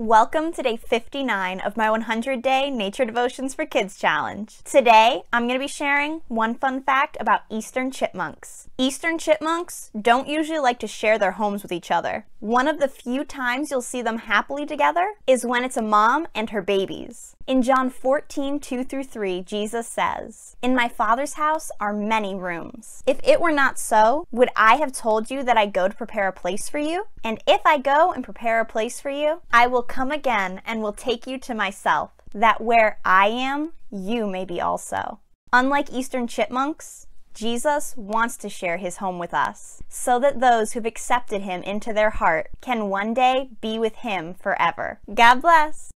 Welcome to day 59 of my 100 Day Nature Devotions for Kids Challenge. Today, I'm going to be sharing one fun fact about eastern chipmunks. Eastern chipmunks don't usually like to share their homes with each other. One of the few times you'll see them happily together is when it's a mom and her babies. In John 14, 2 through 3, Jesus says, In my Father's house are many rooms. If it were not so, would I have told you that I go to prepare a place for you? And if I go and prepare a place for you, I will come again and will take you to myself, that where I am, you may be also. Unlike Eastern chipmunks, Jesus wants to share his home with us so that those who've accepted him into their heart can one day be with him forever. God bless.